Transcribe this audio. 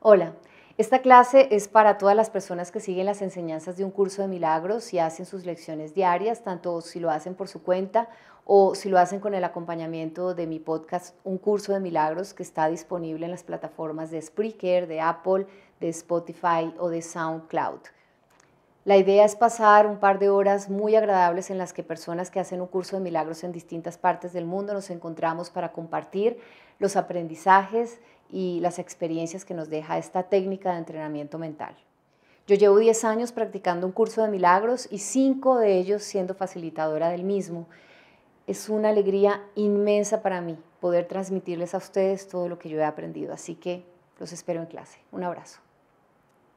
Hola, esta clase es para todas las personas que siguen las enseñanzas de un curso de milagros y hacen sus lecciones diarias, tanto si lo hacen por su cuenta o si lo hacen con el acompañamiento de mi podcast Un curso de milagros que está disponible en las plataformas de Spreaker, de Apple, de Spotify o de SoundCloud. La idea es pasar un par de horas muy agradables en las que personas que hacen un curso de milagros en distintas partes del mundo nos encontramos para compartir los aprendizajes y las experiencias que nos deja esta técnica de entrenamiento mental. Yo llevo 10 años practicando un curso de milagros y 5 de ellos siendo facilitadora del mismo. Es una alegría inmensa para mí poder transmitirles a ustedes todo lo que yo he aprendido, así que los espero en clase. Un abrazo.